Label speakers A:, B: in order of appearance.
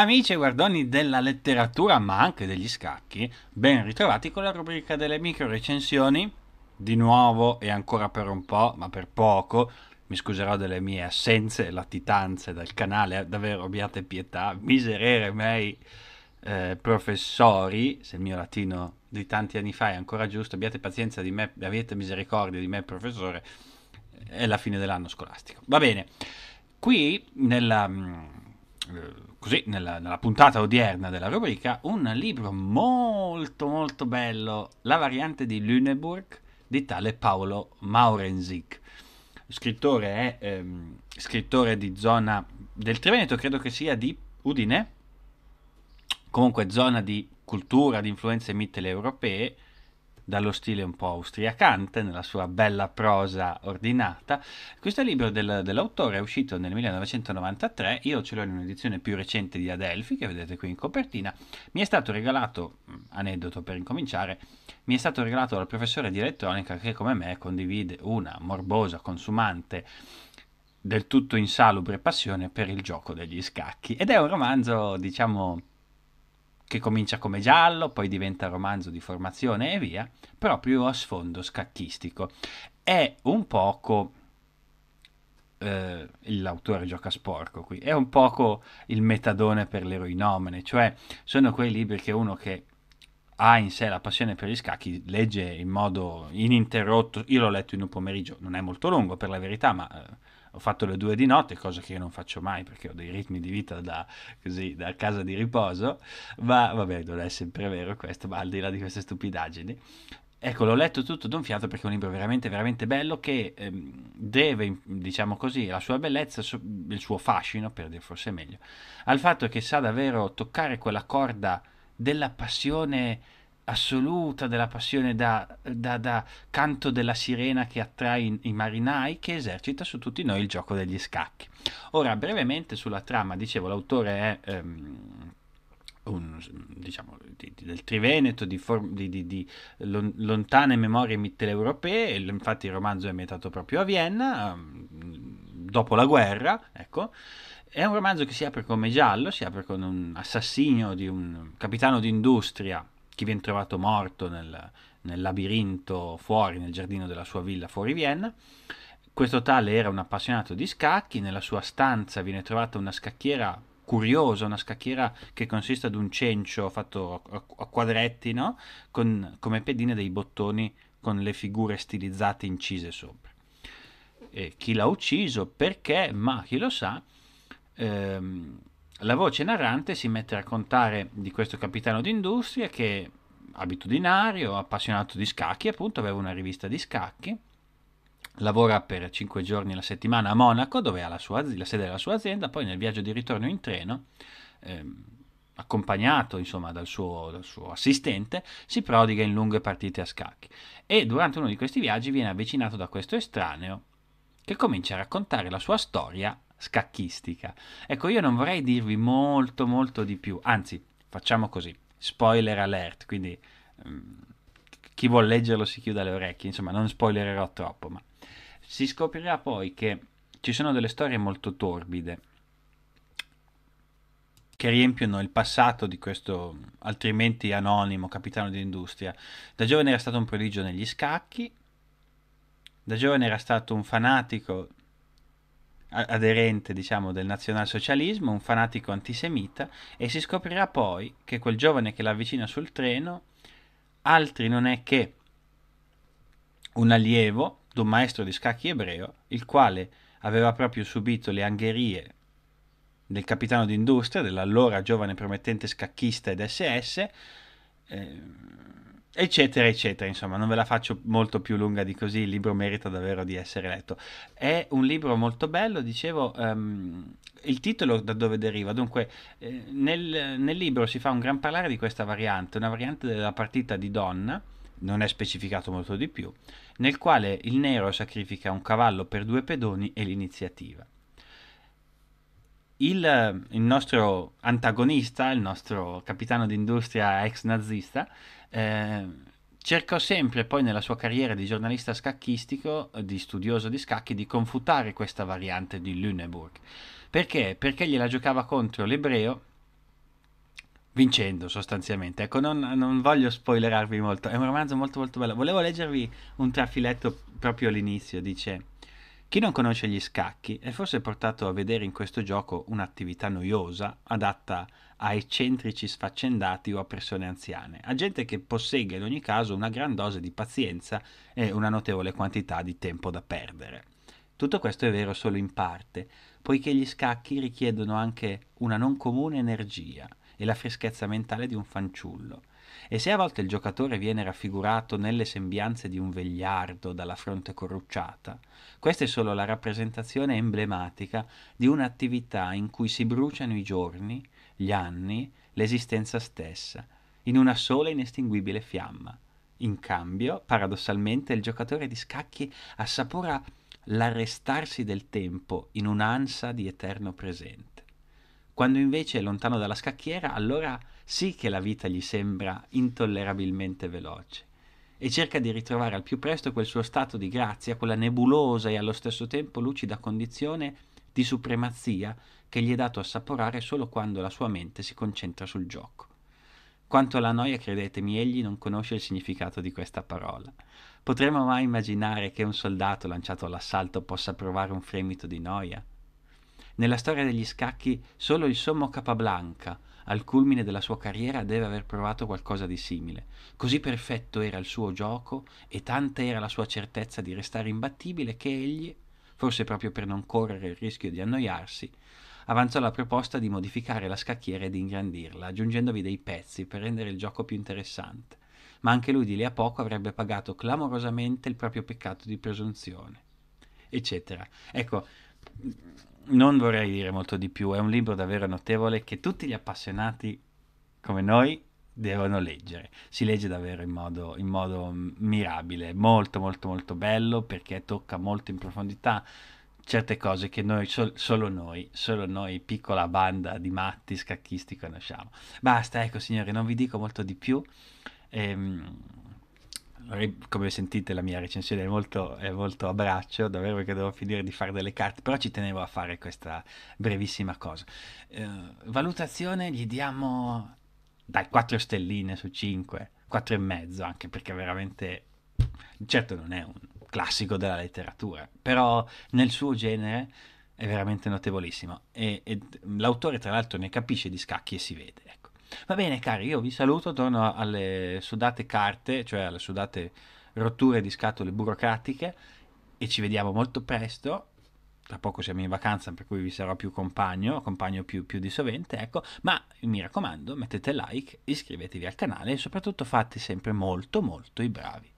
A: Amici e guardoni della letteratura, ma anche degli scacchi, ben ritrovati con la rubrica delle micro recensioni. Di nuovo e ancora per un po', ma per poco, mi scuserò delle mie assenze e latitanze dal canale, davvero abbiate pietà, miserere mei eh, professori, se il mio latino di tanti anni fa è ancora giusto, abbiate pazienza di me, abbiate misericordia di me professore, è la fine dell'anno scolastico. Va bene, qui nella... Mh, mm, eh, così nella, nella, puntata odierna della rubrica, un libro molto molto bello, La variante di Lüneburg di tale Paolo Maurensik. Scrittore, è, ehm, scrittore di zona del Triveneto, credo che sia di Udine, comunque zona di cultura, di influenze mitteleuropee europee dallo stile un po' austriacante, nella sua bella prosa ordinata. Questo libro del, dell'autore è uscito nel 1993, io ce l'ho in un'edizione più recente di Adelphi, che vedete qui in copertina, mi è stato regalato, mm, aneddoto per incominciare, mi è stato regalato dal professore di elettronica che come me condivide una morbosa, consumante, del tutto insalubre passione per il gioco degli scacchi ed è un romanzo, diciamo, che comincia come giallo, poi diventa romanzo di formazione e via, proprio a sfondo scacchistico. È un poco... Eh, l'autore gioca sporco qui, è un poco il metadone per l'eroinomene, cioè sono quei libri che uno che ha in sé la passione per gli scacchi, legge in modo ininterrotto. Io l'ho letto in un pomeriggio, non è molto lungo per la verità, ma eh, ho fatto le due di notte, cosa che io non faccio mai perché ho dei ritmi di vita da, così, da casa di riposo, ma vabbè, non è sempre vero questo, ma al di là di queste stupidaggini. Ecco, l'ho letto tutto d'un fiato perché è un libro veramente, veramente bello che ehm, deve, diciamo così, la sua bellezza, il suo fascino, per dir forse meglio, al fatto che sa davvero toccare quella corda della passione assoluta della passione da, da, da, canto della sirena che attrae i, marinai che esercita su tutti noi il gioco degli scacchi. Ora, brevemente sulla trama, dicevo, l'autore è... Ehm, un, diciamo, di, di, del Triveneto, di, for, di lon, lontane memorie mitteleuropee, infatti il romanzo è ambientato proprio a Vienna, ehm, dopo la guerra, ecco, è un romanzo che si apre come giallo, si apre con un assassino di un capitano d'industria chi viene trovato morto nel, nel labirinto fuori, nel giardino della sua villa fuori Vienna. Questo tale era un appassionato di scacchi, nella sua stanza viene trovata una scacchiera curiosa, una scacchiera che consiste ad un cencio fatto a quadretti, no? con, come pedine dei bottoni con le figure stilizzate incise sopra. E chi l'ha ucciso, perché, ma chi lo sa, ehm, la voce narrante si mette a raccontare di questo capitano d'industria che, abitudinario, appassionato di scacchi, appunto, aveva una rivista di scacchi, lavora per 5 giorni alla settimana a Monaco, dove ha la, sua, la sede della sua azienda, poi nel viaggio di ritorno in treno, eh, accompagnato insomma, dal, suo, dal suo assistente, si prodiga in lunghe partite a scacchi. E durante uno di questi viaggi viene avvicinato da questo estraneo che comincia a raccontare la sua storia scacchistica. Ecco, io non vorrei dirvi molto molto di più, anzi, facciamo così, spoiler alert, quindi mm, chi vuol leggerlo si chiuda le orecchie, insomma, non spoilererò troppo, ma si scoprirà poi che ci sono delle storie molto torbide che riempiono il passato di questo altrimenti anonimo capitano d'industria. Da giovane era stato un prodigio negli scacchi, da giovane era stato un fanatico aderente diciamo, del nazionalsocialismo, un fanatico antisemita e si scoprirà poi che quel giovane che l'avvicina sul treno altri non è che un allievo di un maestro di scacchi ebreo, il quale aveva proprio subito le angherie del capitano d'industria, dell'allora giovane promettente scacchista ed SS, eh, eccetera, eccetera. Insomma, non ve la faccio molto più lunga di così. Il libro merita davvero di essere letto. È un libro molto bello, dicevo. Um, il titolo da dove deriva? Dunque, eh, nel, nel, libro si fa un gran parlare di questa variante, una variante della partita di donna, non è specificato molto di più, nel quale il nero sacrifica un cavallo per due pedoni e l'iniziativa il, il nostro antagonista, il nostro capitano d'industria ex nazista, eh, cercò sempre poi nella sua carriera di giornalista scacchistico, di studioso di scacchi, di confutare questa variante di Lüneburg. Perché? Perché gliela giocava contro l'ebreo vincendo sostanzialmente. Ecco, non, non, voglio spoilerarvi molto, è un romanzo molto molto bello. Volevo leggervi un trafiletto proprio all'inizio, dice... Chi non conosce gli scacchi è forse portato a vedere in questo gioco un'attività noiosa, adatta a eccentrici sfaccendati o a persone anziane, a gente che possegga in ogni caso una gran dose di pazienza e una notevole quantità di tempo da perdere. Tutto questo è vero solo in parte, poiché gli scacchi richiedono anche una non comune energia e la freschezza mentale di un fanciullo. E se a volte il giocatore viene raffigurato nelle sembianze di un vegliardo dalla fronte corrucciata, questa è solo la rappresentazione emblematica di un'attività in cui si bruciano i giorni, gli anni, l'esistenza stessa, in una sola inestinguibile fiamma. In cambio, paradossalmente, il giocatore di scacchi assapora l'arrestarsi del tempo in un'ansa di eterno presente. Quando invece è lontano dalla scacchiera, allora sì che la vita gli sembra intollerabilmente veloce e cerca di ritrovare al più presto quel suo stato di grazia, quella nebulosa e allo stesso tempo lucida condizione di supremazia che gli è dato assaporare solo quando la sua mente si concentra sul gioco. Quanto alla noia, credetemi, egli non conosce il significato di questa parola. Potremmo mai immaginare che un soldato lanciato all'assalto possa provare un fremito di noia? Nella storia degli scacchi solo il sommo Capablanca al culmine della sua carriera deve aver provato qualcosa di simile. Così perfetto era il suo gioco e tanta era la sua certezza di restare imbattibile che egli, forse proprio per non correre il rischio di annoiarsi, avanzò la proposta di modificare la scacchiera e di ingrandirla, aggiungendovi dei pezzi per rendere il gioco più interessante. Ma anche lui di lì a poco avrebbe pagato clamorosamente il proprio peccato di presunzione. Eccetera. Ecco, non vorrei dire molto di più, è un libro davvero notevole che tutti gli appassionati come noi devono leggere. Si legge davvero in modo, in modo mm, mirabile, molto molto molto bello perché tocca molto in profondità certe cose che noi, sol, solo noi, solo noi, piccola banda di matti scacchisti conosciamo. Basta, ecco signori, non vi dico molto di più. Ehm, come sentite la mia recensione è molto, è molto a braccio, davvero perché devo finire di fare delle carte, però ci tenevo a fare questa brevissima cosa. Eh, valutazione gli diamo dai 4 stelline su 5, 4 e mezzo anche perché veramente, certo non è un classico della letteratura, però nel suo genere è veramente notevolissimo e, e l'autore tra l'altro ne capisce di scacchi e si vede. Ecco. Va bene cari, io vi saluto, torno alle sudate carte, cioè alle sudate rotture di scatole burocratiche e ci vediamo molto presto. Tra poco siamo in vacanza, per cui vi sarò più compagno, compagno più, più di sovente, ecco. Ma mi raccomando, mettete like, iscrivetevi al canale e soprattutto fate sempre molto molto i bravi.